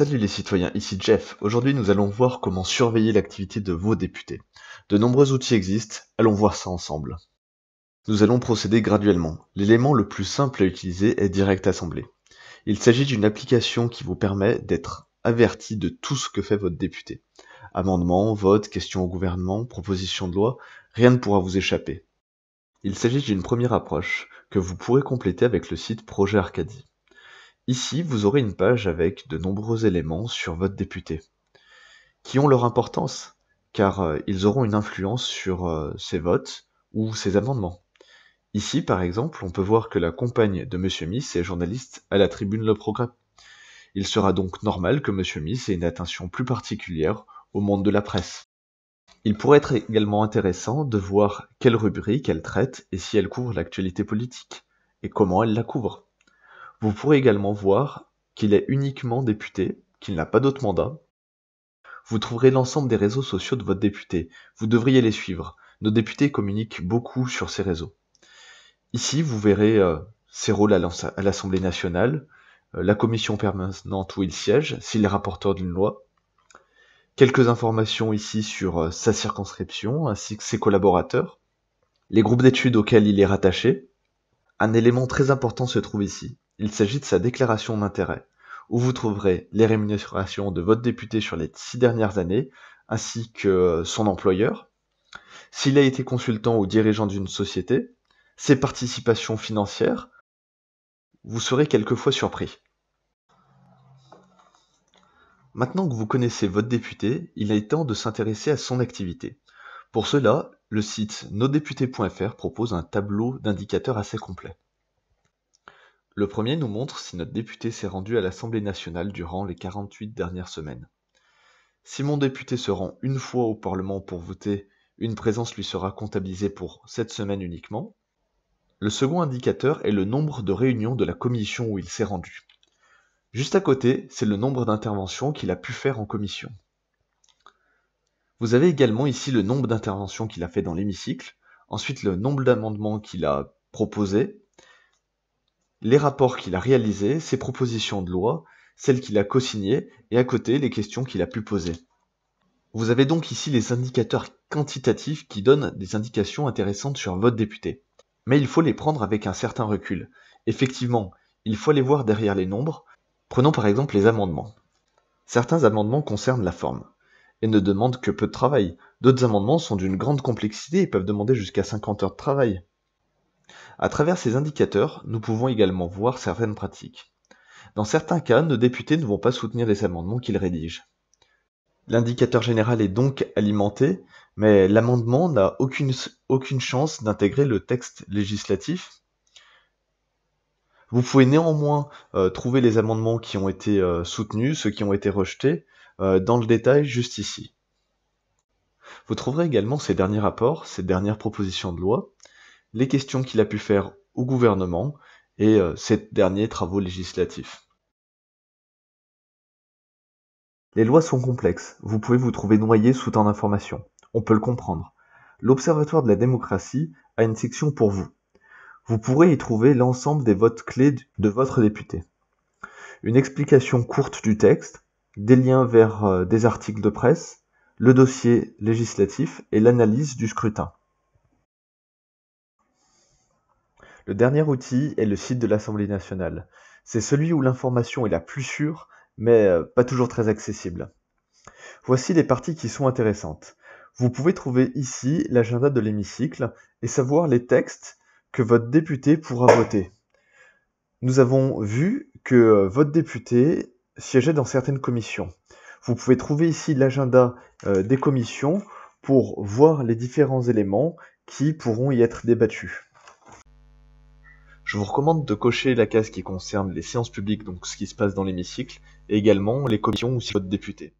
Salut les citoyens, ici Jeff. Aujourd'hui nous allons voir comment surveiller l'activité de vos députés. De nombreux outils existent, allons voir ça ensemble. Nous allons procéder graduellement. L'élément le plus simple à utiliser est Direct Assemblée. Il s'agit d'une application qui vous permet d'être averti de tout ce que fait votre député. Amendements, votes, questions au gouvernement, propositions de loi, rien ne pourra vous échapper. Il s'agit d'une première approche que vous pourrez compléter avec le site Projet Arcadie. Ici, vous aurez une page avec de nombreux éléments sur votre député, qui ont leur importance, car euh, ils auront une influence sur euh, ses votes ou ses amendements. Ici, par exemple, on peut voir que la compagne de M. Miss est journaliste à la tribune Le Progrès. Il sera donc normal que M. Miss ait une attention plus particulière au monde de la presse. Il pourrait être également intéressant de voir quelle rubrique elle traite et si elle couvre l'actualité politique, et comment elle la couvre. Vous pourrez également voir qu'il est uniquement député, qu'il n'a pas d'autre mandat. Vous trouverez l'ensemble des réseaux sociaux de votre député. Vous devriez les suivre. Nos députés communiquent beaucoup sur ces réseaux. Ici, vous verrez euh, ses rôles à l'Assemblée nationale, euh, la commission permanente où il siège, s'il est rapporteur d'une loi. Quelques informations ici sur euh, sa circonscription ainsi que ses collaborateurs, les groupes d'études auxquels il est rattaché. Un élément très important se trouve ici, il s'agit de sa déclaration d'intérêt, où vous trouverez les rémunérations de votre député sur les six dernières années, ainsi que son employeur, s'il a été consultant ou dirigeant d'une société, ses participations financières, vous serez quelquefois surpris. Maintenant que vous connaissez votre député, il est temps de s'intéresser à son activité. Pour cela, le site nosdéputés.fr propose un tableau d'indicateurs assez complet. Le premier nous montre si notre député s'est rendu à l'Assemblée nationale durant les 48 dernières semaines. Si mon député se rend une fois au Parlement pour voter, une présence lui sera comptabilisée pour cette semaine uniquement. Le second indicateur est le nombre de réunions de la commission où il s'est rendu. Juste à côté, c'est le nombre d'interventions qu'il a pu faire en commission. Vous avez également ici le nombre d'interventions qu'il a fait dans l'hémicycle, ensuite le nombre d'amendements qu'il a proposés, les rapports qu'il a réalisés, ses propositions de loi, celles qu'il a co-signées, et à côté les questions qu'il a pu poser. Vous avez donc ici les indicateurs quantitatifs qui donnent des indications intéressantes sur votre député. Mais il faut les prendre avec un certain recul. Effectivement, il faut les voir derrière les nombres. Prenons par exemple les amendements. Certains amendements concernent la forme et ne demandent que peu de travail. D'autres amendements sont d'une grande complexité et peuvent demander jusqu'à 50 heures de travail. À travers ces indicateurs, nous pouvons également voir certaines pratiques. Dans certains cas, nos députés ne vont pas soutenir les amendements qu'ils rédigent. L'indicateur général est donc alimenté, mais l'amendement n'a aucune, chance d'intégrer le texte législatif. Vous pouvez néanmoins euh, trouver les amendements qui ont été euh, soutenus, ceux qui ont été rejetés, euh, dans le détail juste ici. Vous trouverez également ces derniers rapports, ces dernières propositions de loi, les questions qu'il a pu faire au gouvernement et ses euh, derniers travaux législatifs. Les lois sont complexes, vous pouvez vous trouver noyé sous tant d'informations, on peut le comprendre. L'Observatoire de la démocratie a une section pour vous. Vous pourrez y trouver l'ensemble des votes clés de votre député. Une explication courte du texte, des liens vers euh, des articles de presse, le dossier législatif et l'analyse du scrutin. Le dernier outil est le site de l'Assemblée nationale. C'est celui où l'information est la plus sûre, mais euh, pas toujours très accessible. Voici les parties qui sont intéressantes. Vous pouvez trouver ici l'agenda de l'hémicycle et savoir les textes que votre député pourra voter. Nous avons vu que euh, votre député siégeait dans certaines commissions. Vous pouvez trouver ici l'agenda euh, des commissions pour voir les différents éléments qui pourront y être débattus. Je vous recommande de cocher la case qui concerne les séances publiques, donc ce qui se passe dans l'hémicycle, et également les commissions ou si votre député.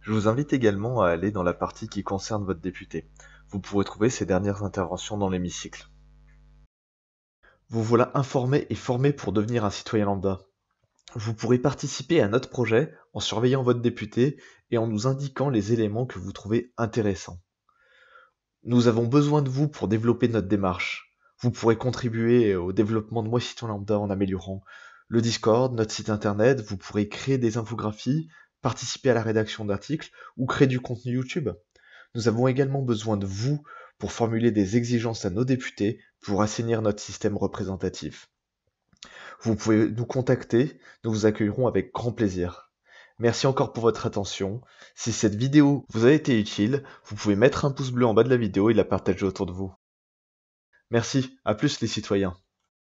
Je vous invite également à aller dans la partie qui concerne votre député. Vous pourrez trouver ses dernières interventions dans l'hémicycle. Vous voilà informé et formé pour devenir un citoyen lambda. Vous pourrez participer à notre projet en surveillant votre député et en nous indiquant les éléments que vous trouvez intéressants. Nous avons besoin de vous pour développer notre démarche. Vous pourrez contribuer au développement de Moi Lambda en améliorant le Discord, notre site internet, vous pourrez créer des infographies, participer à la rédaction d'articles ou créer du contenu YouTube. Nous avons également besoin de vous pour formuler des exigences à nos députés pour assainir notre système représentatif. Vous pouvez nous contacter, nous vous accueillerons avec grand plaisir. Merci encore pour votre attention. Si cette vidéo vous a été utile, vous pouvez mettre un pouce bleu en bas de la vidéo et la partager autour de vous. Merci, à plus les citoyens.